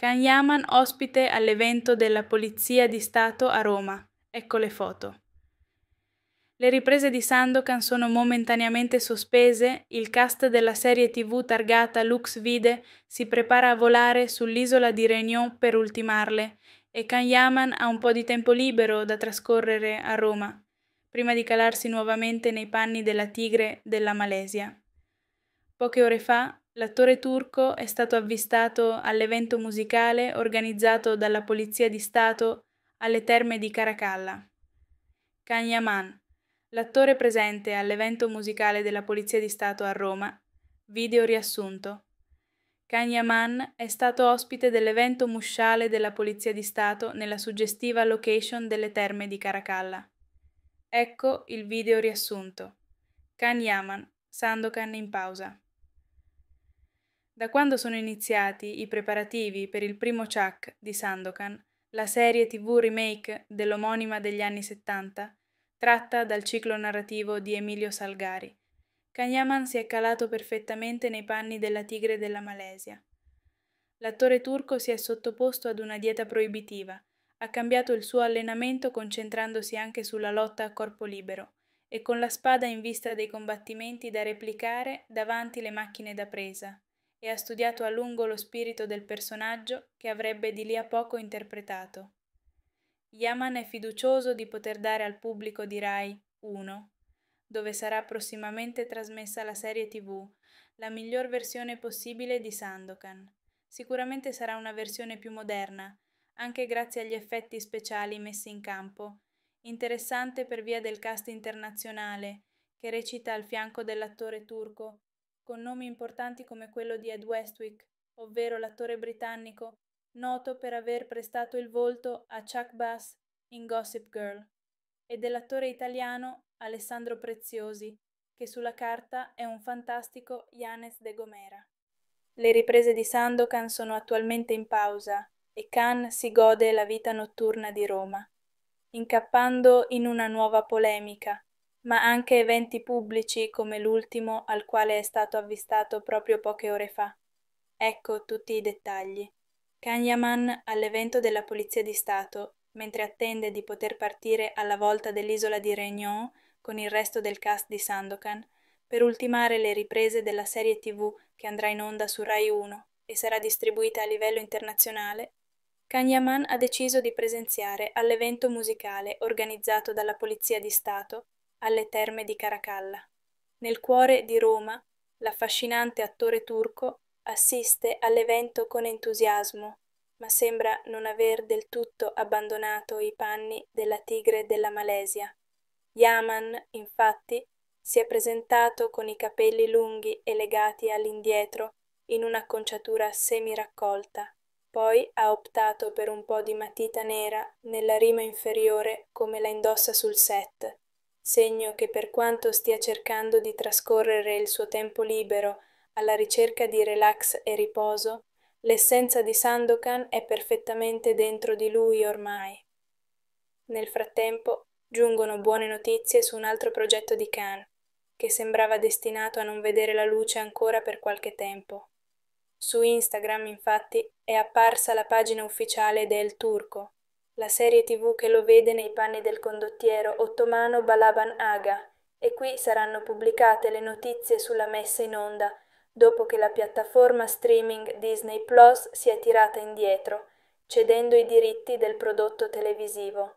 Can Yaman ospite all'evento della Polizia di Stato a Roma. Ecco le foto. Le riprese di Sandokan sono momentaneamente sospese, il cast della serie tv targata Lux Vide si prepara a volare sull'isola di Réunion per ultimarle e Kanyaman ha un po' di tempo libero da trascorrere a Roma, prima di calarsi nuovamente nei panni della tigre della Malesia. Poche ore fa L'attore turco è stato avvistato all'evento musicale organizzato dalla Polizia di Stato alle terme di Caracalla. Kanyaman, l'attore presente all'evento musicale della Polizia di Stato a Roma, video riassunto. Kanyaman è stato ospite dell'evento musciale della Polizia di Stato nella suggestiva location delle terme di Caracalla. Ecco il video riassunto. Kanyaman, Sandokan in pausa. Da quando sono iniziati i preparativi per il primo Chuck di Sandokan, la serie TV remake dell'omonima degli anni 70, tratta dal ciclo narrativo di Emilio Salgari, Kanyaman si è calato perfettamente nei panni della tigre della Malesia. L'attore turco si è sottoposto ad una dieta proibitiva, ha cambiato il suo allenamento concentrandosi anche sulla lotta a corpo libero e con la spada in vista dei combattimenti da replicare davanti le macchine da presa, e ha studiato a lungo lo spirito del personaggio che avrebbe di lì a poco interpretato. Yaman è fiducioso di poter dare al pubblico di Rai 1, dove sarà prossimamente trasmessa la serie TV, la miglior versione possibile di Sandokan. Sicuramente sarà una versione più moderna, anche grazie agli effetti speciali messi in campo, interessante per via del cast internazionale, che recita al fianco dell'attore turco con nomi importanti come quello di Ed Westwick, ovvero l'attore britannico noto per aver prestato il volto a Chuck Bass in Gossip Girl, e dell'attore italiano Alessandro Preziosi, che sulla carta è un fantastico Yanes de Gomera. Le riprese di Sandokan sono attualmente in pausa e Khan si gode la vita notturna di Roma, incappando in una nuova polemica ma anche eventi pubblici come l'ultimo al quale è stato avvistato proprio poche ore fa. Ecco tutti i dettagli. Kanyaman all'evento della Polizia di Stato, mentre attende di poter partire alla volta dell'isola di Réunion con il resto del cast di Sandokan, per ultimare le riprese della serie TV che andrà in onda su Rai 1 e sarà distribuita a livello internazionale, Kanyaman ha deciso di presenziare all'evento musicale organizzato dalla Polizia di Stato alle terme di Caracalla. Nel cuore di Roma, l'affascinante attore turco assiste all'evento con entusiasmo, ma sembra non aver del tutto abbandonato i panni della tigre della Malesia. Yaman, infatti, si è presentato con i capelli lunghi e legati all'indietro in un'acconciatura semi-raccolta. Poi ha optato per un po' di matita nera nella rima inferiore come la indossa sul set, segno che per quanto stia cercando di trascorrere il suo tempo libero alla ricerca di relax e riposo, l'essenza di Sandokan è perfettamente dentro di lui ormai. Nel frattempo giungono buone notizie su un altro progetto di Khan, che sembrava destinato a non vedere la luce ancora per qualche tempo. Su Instagram, infatti, è apparsa la pagina ufficiale del Turco, la serie tv che lo vede nei panni del condottiero ottomano Balaban Aga, e qui saranno pubblicate le notizie sulla messa in onda, dopo che la piattaforma streaming Disney Plus si è tirata indietro, cedendo i diritti del prodotto televisivo.